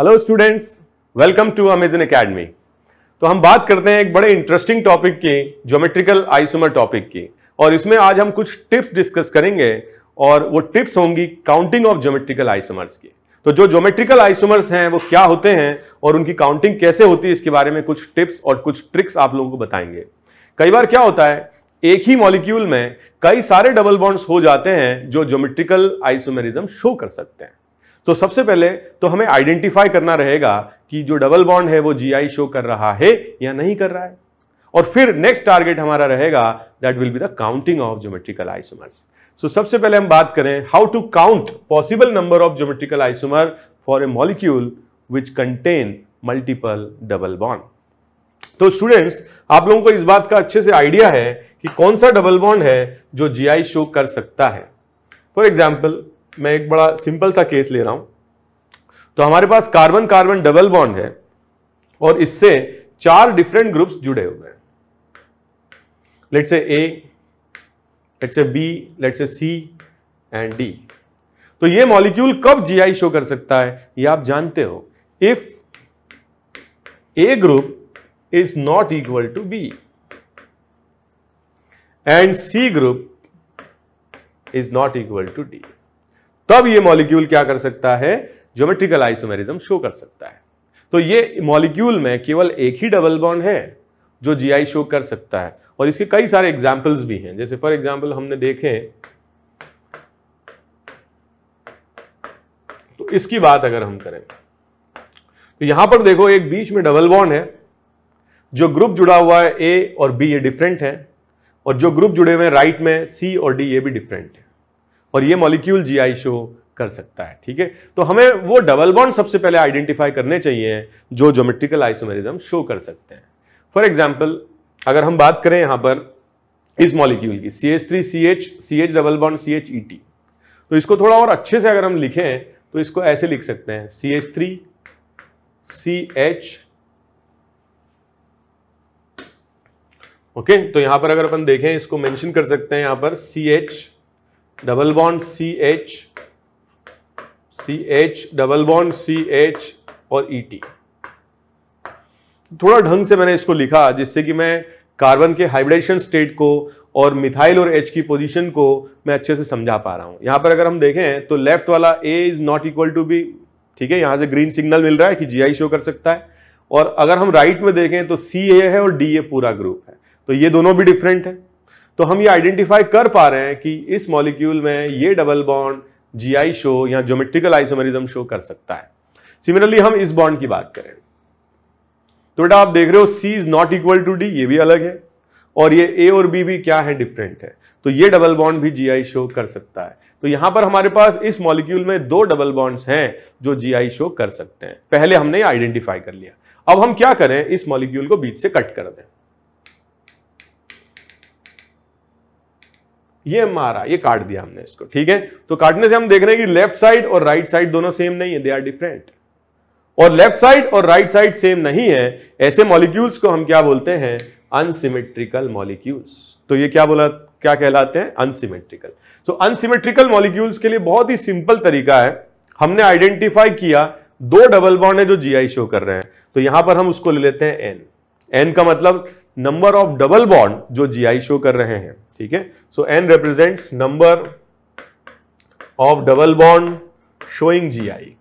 Hello students welcome to Amazon academy तो हम बात करते हैं एक बड़े इंटरेस्टिंग टॉपिक की ज्योमेट्रिकल आइसोमर टॉपिक की और इसमें आज हम कुछ टिप्स डिस्कस करेंगे और वो टिप्स होंगी काउंटिंग ऑफ ज्योमेट्रिकल आइसोमर्स की तो जो ज्योमेट्रिकल आइसोमर्स हैं वो क्या होते हैं और उनकी काउंटिंग कैसे होती है इसके बारे में कुछ टिप्स और कुछ ट्रिक्स आप लोगों को बताएंगे कई बार क्या होता है एक ही मॉलिक्यूल में कई सारे डबल बॉन्ड्स हो जाते हैं जो ज्योमेट्रिकल आइसोमेरिज्म शो कर सकते हैं तो सबसे पहले तो हमें आइडेंटिफाई करना रहेगा कि जो डबल बॉन्ड है वो जीआई शो कर रहा है या नहीं कर रहा है और फिर नेक्स्ट टारगेट हमारा रहेगा that will be the counting of geometrical isomers so सबसे पहले हम बात करें how to count possible number of geometrical isomer for a molecule which contain multiple double bond तो स्टूडेंट्स आप लोगों को इस बात का अच्छे से आइडिया है कि कौन सा डबल बॉन्ड है जो जीआई शो कर सकता है फॉर एग्जाम्पल मैं एक बड़ा सिंपल सा केस ले रहा हूं तो हमारे पास कार्बन कार्बन डबल बॉन्ड है और इससे चार डिफरेंट ग्रुप्स जुड़े हुए हैं let's say A let's say B let's say C and D तो ये मॉलिक्यूल कब जीआई शो कर सकता है ये आप जानते हो if A group is not equal to B and C group is not equal to D तब ये मॉलिक्यूल क्या कर सकता है ज्योमेट्रिकल आइसोमेरिज्म शो कर सकता है तो ये मॉलिक्यूल में केवल एक ही डबल बॉन्ड है जो जीआई शो कर सकता है और इसके कई सारे एग्जाम्पल्स भी हैं जैसे फॉर एग्जाम्पल हमने देखे तो इसकी बात अगर हम करें तो यहां पर देखो एक बीच में डबल बॉन्ड है जो ग्रुप जुड़ा हुआ है ए और बी ये डिफरेंट है और जो ग्रुप जुड़े हुए हैं राइट में सी और डी ये भी डिफरेंट है और ये मॉलिक्यूल जीआई शो कर सकता है ठीक है तो हमें वो डबल बॉन्ड सबसे पहले आइडेंटिफाई करने चाहिए जो जोमेट्रिकल आइसोमेरिज्म शो कर सकते हैं फॉर एग्जाम्पल अगर हम बात करें यहां पर इस मॉलिक्यूल की C H three C H C H double bond C H E T तो इसको थोड़ा और अच्छे से अगर हम लिखें तो इसको ऐसे लिख सकते हैं C H three C H okay तो यहां पर अगर अपन देखें इसको मेंशन कर सकते हैं यहां पर C H double bond C H C H double bond C H और ई e टी थोड़ा ढंग से मैंने इसको लिखा जिससे कि मैं कार्बन के हाइब्रिडेशन स्टेट को और मिथाइल और एच की पोजीशन को मैं अच्छे से समझा पा रहा हूं यहां पर अगर हम देखें तो लेफ्ट वाला A is not equal to B ठीक है यहां से ग्रीन सिग्नल मिल रहा है कि जीआई शो कर सकता है और अगर हम राइट में देखें तो सी ए है और डी ए पूरा ग्रुप है तो ये दोनों भी डिफरेंट है तो हम ये आइडेंटिफाई कर पा रहे हैं कि इस मॉलिक्यूल में ये डबल बॉन्ड जीआई शो या ज्योमेट्रिकल आइसोमेरिज्म शो कर सकता है सिमिलरली हम इस बॉन्ड की बात करें तो बेटा आप देख रहे हो C is not equal to D ये भी अलग है और ये ए और बी भी क्या है डिफरेंट है तो ये डबल बॉन्ड भी जीआई शो कर सकता है तो यहां पर हमारे पास इस मॉलिक्यूल में दो डबल बॉन्ड्स हैं जो जीआई शो कर सकते हैं पहले हमने आइडेंटिफाई कर लिया अब हम क्या करें इस मॉलिक्यूल को बीच से कट कर दें ये मारा ये काट दिया हमने इसको ठीक है तो काटने से हम देख रहे हैं कि लेफ्ट साइड और राइट साइड दोनों सेम नहीं है दे आर डिफरेंट और लेफ्ट साइड और राइट साइड सेम नहीं है ऐसे मॉलिक्यूल्स को हम क्या बोलते हैं अनसिमेट्रिकल मॉलिक्यूल्स तो ये क्या बोला क्या कहलाते हैं अनसिमेट्रिकल तो अनसिमेट्रिकल मॉलिक्यूल्स के लिए बहुत ही सिंपल तरीका है हमने आइडेंटिफाई किया दो डबल बॉन्ड है जो जी शो कर रहे हैं तो यहां पर हम उसको ले लेते हैं एन एन का मतलब नंबर ऑफ डबल बॉन्ड जो जी शो कर रहे हैं ठीक है so N represents number of double bond showing G I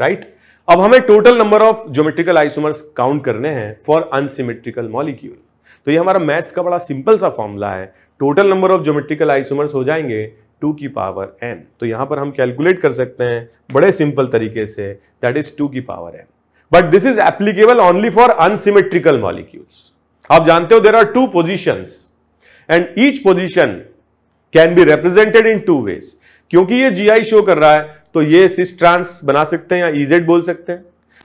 right अब हमें total number of geometrical isomers count करने हैं फॉर अनसिमेट्रिकल मॉलिक्यूल तो ये हमारा मैथ्स का बड़ा सिंपल सा फॉर्मूला है total number of geometrical isomers हो जाएंगे टू की पावर एन तो यहां पर हम कैलकुलेट कर सकते हैं बड़े सिंपल तरीके से दैट इज टू की power N but this is applicable only for unsymmetrical molecules आप जानते हो there are two position and each position can be represented in two ways क्योंकि ये जीआई शो कर रहा है तो ये सिस्ट्रांस बना सकते हैं या ईजेड e बोल सकते हैं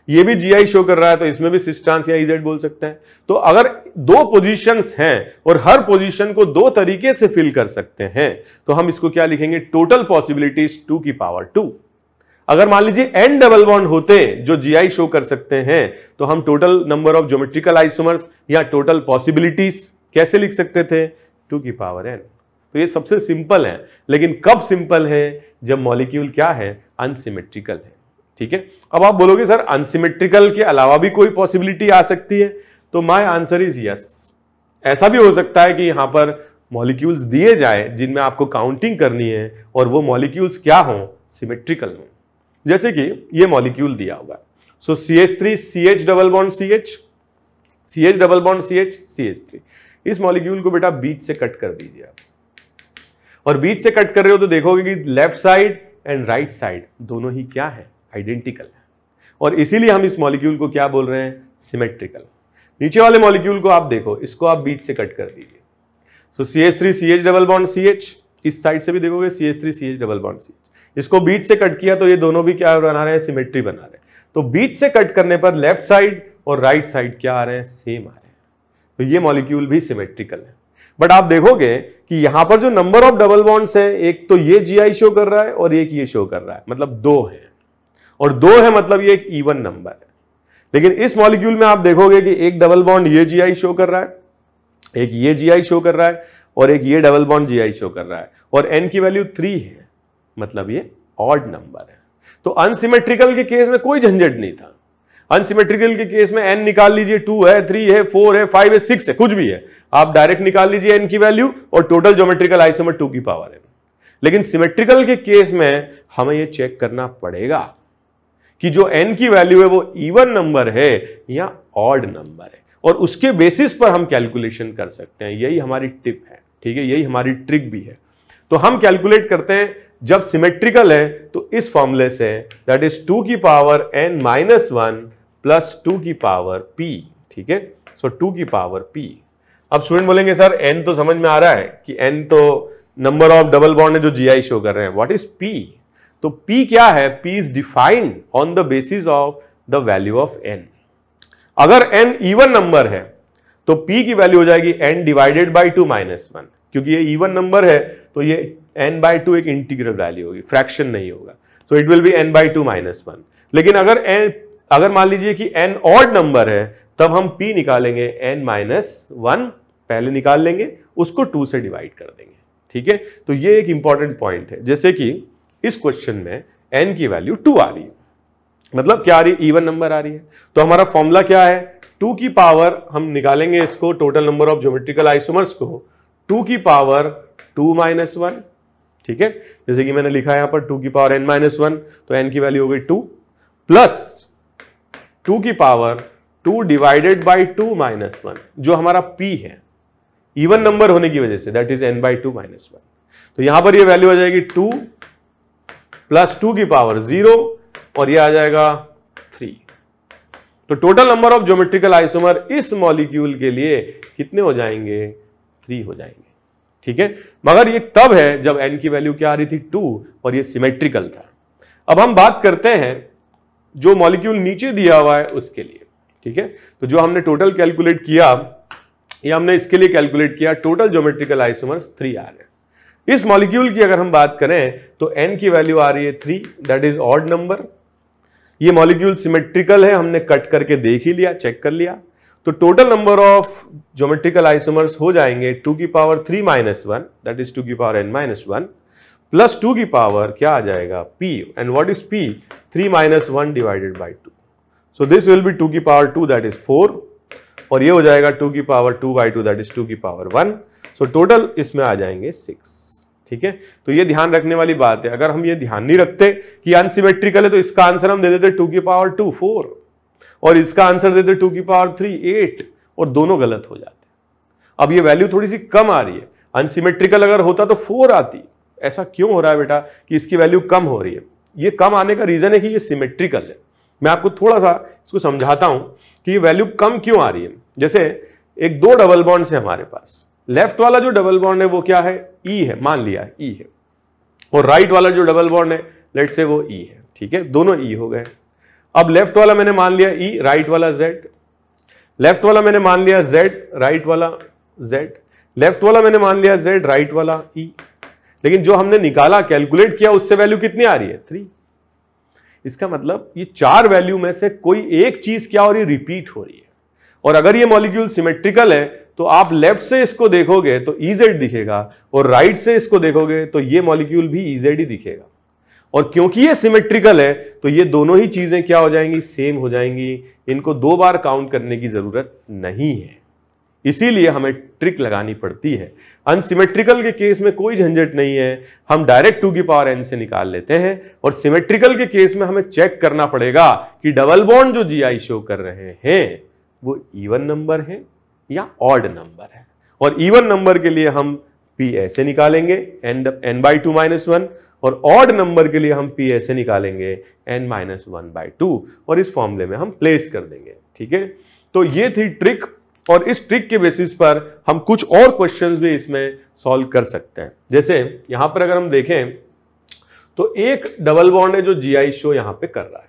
ये भी जीआई शो कर रहा है तो इसमें भी सिस्ट्रांस या ईजेड e बोल सकते हैं तो अगर दो पोजीशंस हैं और हर पोजीशन को दो तरीके से फिल कर सकते हैं तो हम इसको क्या लिखेंगे टोटल पॉसिबिलिटीज टू की पावर टू अगर मान लीजिए एन डबल बॉन्ड होते जो जीआई शो कर सकते हैं तो हम total number of geometrical isomers या टोटल पॉसिबिलिटीज कैसे लिख सकते थे टू की पावर एन तो ये सबसे सिंपल है लेकिन कब सिंपल है जब मॉलिक्यूल क्या है अनसिमेट्रिकल है ठीक है अब आप बोलोगे सर अनसिमेट्रिकल के अलावा भी कोई पॉसिबिलिटी आ सकती है तो माय आंसर इज यस ऐसा भी हो सकता है कि यहां पर मॉलिक्यूल्स दिए जाए जिनमें आपको काउंटिंग करनी है और वो मॉलिक्यूल्स क्या हों सिमेट्रिकल हों जैसे कि ये मॉलिक्यूल दिया हुआ so C H three C H double bond C H C H double bond C H C H three इस मॉलिक्यूल को बेटा बीच से कट कर दीजिए आप और बीच से कट कर रहे हो तो देखोगे कि left side and right side दोनों ही क्या है आइडेंटिकल है और इसीलिए हम इस मॉलिक्यूल को क्या बोल रहे हैं सिमेट्रिकल नीचे वाले मॉलिक्यूल को आप देखो इसको आप बीच से कट कर दीजिए so C H three C H double bond C H इस साइड से भी देखोगे C H three C H double bond C H इसको बीच से कट किया तो ये दोनों भी क्या बना रहे हैं सिमेट्री बना रहे हैं तो बीच से कट करने पर लेफ्ट साइड और राइट right साइड क्या आ रहे हैं सेम आ रहे हैं तो ये मॉलिक्यूल भी सिमेट्रिकल है बट आप देखोगे कि यहां पर जो नंबर ऑफ डबल बॉन्ड्स है एक तो ये जी शो कर रहा है और एक ये शो कर रहा है मतलब दो है और दो है मतलब ये एक इवन नंबर है लेकिन इस मॉलिक्यूल में आप देखोगे कि एक डबल बॉन्ड ये जी शो कर रहा है एक ये जी शो कर रहा है और एक ये डबल बॉन्ड जी शो कर रहा है और एन की वैल्यू थ्री है मतलब ये ऑड नंबर है तो अनसिमेट्रिकल के केस में कोई झंझट नहीं था अनसिमेट्रिकल के केस में एन निकाल लीजिए टू है थ्री है फोर है फाइव है सिक्स है कुछ भी है आप डायरेक्ट निकाल लीजिए एन की वैल्यू और टोटल जोमेट्रिकल आइसोमर टू की पावर है लेकिन सिमेट्रिकल के केस में हमें यह चेक करना पड़ेगा कि जो एन की वैल्यू है वो इवन नंबर है या ऑड नंबर है और उसके बेसिस पर हम कैलकुलेशन कर सकते हैं यही हमारी टिप है ठीक है यही हमारी ट्रिक भी है तो हम कैलकुलेट करते हैं जब सिमेट्रिकल है तो इस फॉर्मूले से दैट इज टू की power N minus one plus two की पावर पी ठीक है सो टू की पावर पी अब स्टूडेंट बोलेंगे सर एन तो समझ में आ रहा है कि एन तो नंबर ऑफ डबल बॉन्ड है जो जी आई शो कर रहे हैं व्हाट इज पी तो पी क्या है P is defined on the basis of the value of N अगर एन इवन नंबर है तो p की वैल्यू हो जाएगी n divided by two minus one क्योंकि ये इवन नंबर है तो ये n बाई टू एक इंटीग्रल वैल्यू होगी फ्रैक्शन नहीं होगा so it will be n by two minus one लेकिन अगर n अगर मान लीजिए कि n ऑड नंबर है तब हम p निकालेंगे n माइनस वन पहले निकाल लेंगे उसको टू से डिवाइड कर देंगे ठीक है तो ये एक इंपॉर्टेंट पॉइंट है जैसे कि इस क्वेश्चन में एन की वैल्यू टू आ रही है मतलब क्या आ रही है इवन नंबर आ रही है तो हमारा फॉर्मूला क्या है टू की पावर हम निकालेंगे इसको total number of geometrical isomers को टू की पावर टू माइनस वन ठीक है जैसे कि मैंने लिखा है यहां पर टू की पावर एन माइनस वन तो एन की वैल्यू हो गई टू प्लस टू की power two divided by two minus one जो हमारा पी है इवन नंबर होने की वजह से that is N by two minus one तो यहां पर यह वैल्यू आ जाएगी टू प्लस टू की पावर जीरो और ये आ जाएगा थ्री तो total number of geometrical isomer इस मॉलिक्यूल के लिए कितने हो जाएंगे थ्री हो जाएंगे ठीक है मगर ये तब है जब एन की वैल्यू क्या आ रही थी टू और ये सिमेट्रिकल था अब हम बात करते हैं जो मॉलिक्यूल नीचे दिया हुआ है उसके लिए ठीक है तो जो हमने टोटल कैलकुलेट किया ये हमने इसके लिए कैलकुलेट किया टोटल ज्योमेट्रिकल आइसोमर थ्री आ रहे इस मॉलिक्यूल की अगर हम बात करें तो एन की वैल्यू आ रही है three that is odd number ये मॉलिक्यूल सिमेट्रिकल है हमने कट करके देख ही लिया चेक कर लिया तो total number of geometrical isomers हो जाएंगे टू की power three minus one that is two की power N minus one plus two की पावर क्या आ जाएगा P and what is P three minus one divided by two so this will be two की power two that is four और ये हो जाएगा टू की power two by two that is two की पावर वन सो टोटल इसमें आ जाएंगे सिक्स ठीक है तो ये ध्यान रखने वाली बात है अगर हम ये ध्यान नहीं रखते कि अनसिमेट्रिकल है तो इसका आंसर हम दे देते टू की पावर टू फोर और इसका आंसर देते टू की पावर थ्री एट और दोनों गलत हो जाते अब ये वैल्यू थोड़ी सी कम आ रही है अनसिमेट्रिकल अगर होता तो फोर आती ऐसा क्यों हो रहा है बेटा कि इसकी वैल्यू कम हो रही है ये कम आने का रीज़न है कि ये सिमेट्रिकल है मैं आपको थोड़ा सा इसको समझाता हूं कि ये वैल्यू कम क्यों आ रही है जैसे एक दो डबल बॉन्ड्स है हमारे पास लेफ्ट वाला जो डबल बॉन्ड है वो क्या है ई e है मान लिया है ई e है और राइट right वाला जो डबल बॉन्ड है लेट से वो ई e है ठीक है दोनों ई e हो गए अब लेफ्ट वाला मैंने मान लिया ई e, राइट वाला जेड लेफ्ट वाला मैंने मान लिया जेड राइट वाला जेड लेफ्ट वाला मैंने मान लिया जेड राइट वाला ई e. लेकिन जो हमने निकाला कैलकुलेट किया उससे वैल्यू कितनी आ रही है थ्री इसका मतलब ये चार वैल्यू में से कोई एक चीज क्या हो रही रिपीट हो रही है और अगर ये मॉलिक्यूल सिमेट्रिकल है तो आप लेफ्ट से इसको देखोगे तो ईजेड e दिखेगा और राइट right से इसको देखोगे तो ये मॉलिक्यूल भी ईजेड e ही दिखेगा और क्योंकि ये सिमेट्रिकल है तो ये दोनों ही चीजें क्या हो जाएंगी सेम हो जाएंगी इनको दो बार काउंट करने की जरूरत नहीं है इसीलिए हमें ट्रिक लगानी पड़ती है अनसिमेट्रिकल के केस में कोई झंझट नहीं है हम डायरेक्ट टू की पावर एन से निकाल लेते हैं और सिमेट्रिकल के केस में हमें चेक करना पड़ेगा कि डबल बॉन्ड जो जीआई शो कर रहे हैं वो इवन नंबर है या ऑड नंबर है और इवन नंबर के लिए हम पी ऐसे निकालेंगे N N by two minus one और ऑड नंबर के लिए हम पी ऐसे निकालेंगे N minus one by two और इस फॉर्मूले में हम प्लेस कर देंगे ठीक है तो ये थी ट्रिक और इस ट्रिक के बेसिस पर हम कुछ और क्वेश्चंस भी इसमें सॉल्व कर सकते हैं जैसे यहां पर अगर हम देखें तो एक डबल बॉन्ड है जो जी शो यहां पर कर रहा है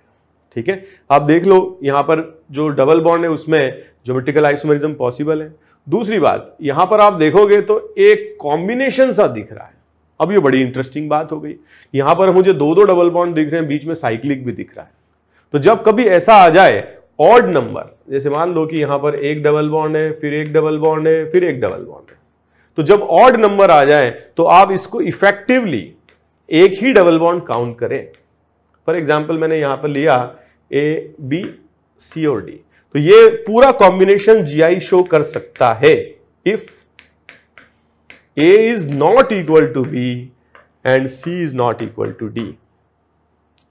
ठीक है आप देख लो यहां पर जो डबल बॉन्ड है उसमें जोमेट्रिकल आइसोमरिज्म पॉसिबल है दूसरी बात यहां पर आप देखोगे तो एक कॉम्बिनेशन सा दिख रहा है अब ये बड़ी इंटरेस्टिंग बात हो गई यहां पर मुझे दो दो डबल बॉन्ड दिख रहे हैं बीच में साइक्लिक भी दिख रहा है तो जब कभी ऐसा आ जाए ऑड नंबर जैसे मान लो कि यहां पर एक डबल बॉन्ड है फिर एक डबल बॉन्ड है फिर एक डबल बॉन्ड है तो जब ऑड नंबर आ जाए तो आप इसको इफेक्टिवली एक ही डबल बॉन्ड काउंट करें फॉर एग्जाम्पल मैंने यहां पर लिया ए बी सी और डी तो ये पूरा कॉम्बिनेशन जीआई शो कर सकता है if A is not equal to B and C is not equal to D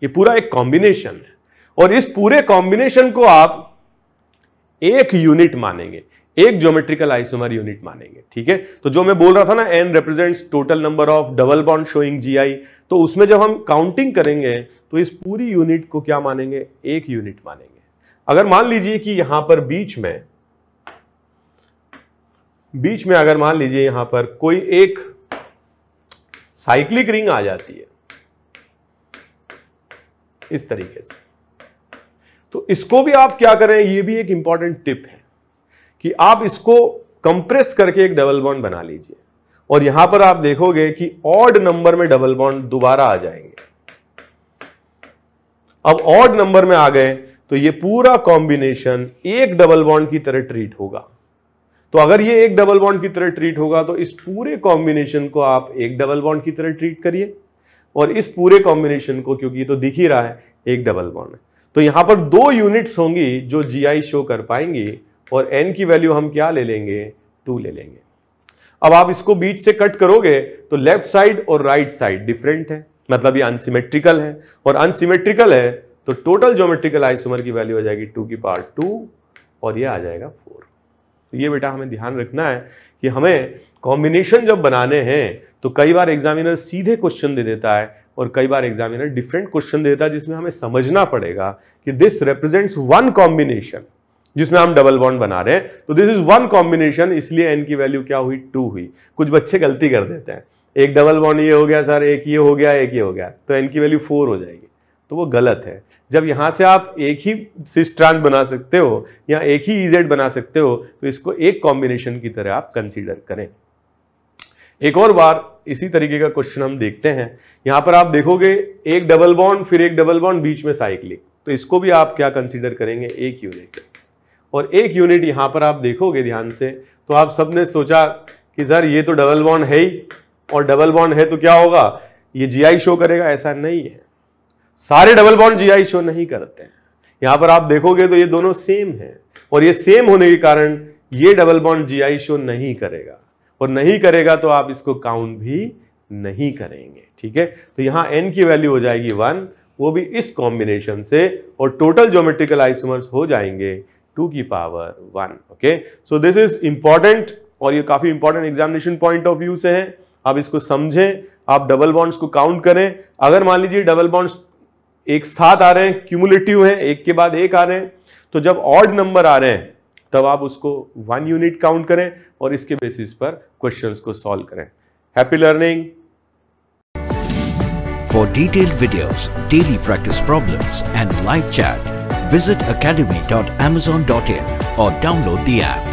ये पूरा एक कॉम्बिनेशन है और इस पूरे कॉम्बिनेशन को आप एक यूनिट मानेंगे एक ज्योमेट्रिकल आइसोमर यूनिट मानेंगे ठीक है तो जो मैं बोल रहा था ना N represents total number of double bond showing GI तो उसमें जब हम काउंटिंग करेंगे तो इस पूरी यूनिट को क्या मानेंगे एक यूनिट मानेंगे अगर मान लीजिए कि यहां पर बीच में बीच में अगर मान लीजिए यहां पर कोई एक साइक्लिक रिंग आ जाती है इस तरीके से तो इसको भी आप क्या करें यह भी एक इंपॉर्टेंट टिप है कि आप इसको कंप्रेस करके एक डबल बॉन्ड बना लीजिए और यहां पर आप देखोगे कि ऑड नंबर में डबल बॉन्ड दोबारा आ जाएंगे अब ऑड नंबर में आ गए तो ये पूरा कॉम्बिनेशन एक डबल बॉन्ड की तरह ट्रीट होगा तो अगर ये एक डबल बॉन्ड की तरह ट्रीट होगा तो इस पूरे कॉम्बिनेशन को आप एक डबल बॉन्ड की तरह ट्रीट करिए और इस पूरे कॉम्बिनेशन को क्योंकि ये तो दिख ही रहा है एक डबल बॉन्ड तो यहां पर दो यूनिट्स होंगी जो जीआई शो कर पाएंगी और एन की वैल्यू हम क्या ले लेंगे टू ले लेंगे अब आप इसको बीच से कट करोगे तो लेफ्ट साइड और राइट साइड डिफरेंट है मतलब ये अनसिमेट्रिकल है और अनसिमेट्रिकल है तो टोटल ज्योमेट्रिकल आइसोमर की वैल्यू आ जाएगी टू की पार्ट टू और ये आ जाएगा फोर तो ये बेटा हमें ध्यान रखना है कि हमें कॉम्बिनेशन जब बनाने हैं तो कई बार एग्जामिनर सीधे क्वेश्चन दे देता है और कई बार एग्जामिनर डिफरेंट क्वेश्चन दे देता है जिसमें हमें समझना पड़ेगा कि दिस रिप्रेजेंट्स वन कॉम्बिनेशन जिसमें हम डबल बॉन्ड बना रहे हैं तो दिस इज वन कॉम्बिनेशन इसलिए एन की वैल्यू क्या हुई टू हुई कुछ बच्चे गलती कर देते हैं एक डबल बॉन्ड ये हो गया सर एक ये हो गया एक ये हो गया तो एन की वैल्यू फोर हो जाएगी तो वो गलत है जब यहाँ से आप एक ही सिस ट्रांस बना सकते हो या एक ही ईजेड बना सकते हो तो इसको एक कॉम्बिनेशन की तरह आप कंसिडर करें एक और बार इसी तरीके का क्वेश्चन हम देखते हैं यहां पर आप देखोगे एक डबल बॉन्ड फिर एक डबल बॉन्ड बीच में साइकिल तो इसको भी आप क्या कंसिडर करेंगे एक यूनिट और एक यूनिट यहाँ पर आप देखोगे ध्यान से तो आप सबने सोचा कि सर ये तो डबल बॉन्ड है ही और डबल बॉन्ड है तो क्या होगा ये जीआई शो करेगा ऐसा नहीं है सारे डबल बॉन्ड जीआई शो नहीं करते हैं यहाँ पर आप देखोगे तो ये दोनों सेम है और ये सेम होने के कारण ये डबल बॉन्ड जीआई शो नहीं करेगा और नहीं करेगा तो आप इसको काउंट भी नहीं करेंगे ठीक है तो यहाँ एन की वैल्यू हो जाएगी वन वो भी इस कॉम्बिनेशन से और टोटल ज्योमेट्रिकल आइसोमर्स हो जाएंगे टू की power one okay so this is important और ये काफी important examination point of view से है आप इसको समझें आप डबल बॉन्ड्स को काउंट करें अगर मान लीजिए डबल बॉन्ड्स एक साथ आ रहे हैं क्यूमुलेटिव हैं एक के बाद एक आ रहे हैं तो जब ऑड नंबर आ रहे हैं तब आप उसको वन यूनिट काउंट करें और इसके बेसिस पर क्वेश्चंस को सॉल्व करें happy learning for detailed videos, daily practice problems, and live chat visit academy.amazon.in or download the app.